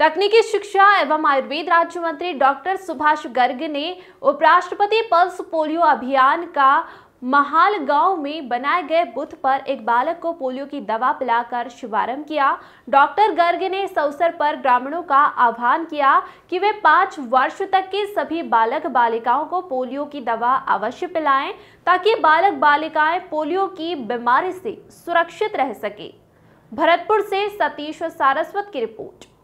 तकनीकी शिक्षा एवं आयुर्वेद राज्य मंत्री डॉक्टर सुभाष गर्ग ने उपराष्ट्रपति पल्स पोलियो अभियान का महाल गांव में बनाए गए बुथ पर एक बालक को पोलियो की दवा पिलाकर शुभारंभ किया डॉक्टर गर्ग ने इस अवसर पर ग्रामीणों का आह्वान किया कि वे पाँच वर्ष तक के सभी बालक बालिकाओं को पोलियो की दवा अवश्य पिलाएं ताकि बालक बालिकाएं पोलियो की बीमारी से सुरक्षित रह सके भरतपुर से सतीश सारस्वत की रिपोर्ट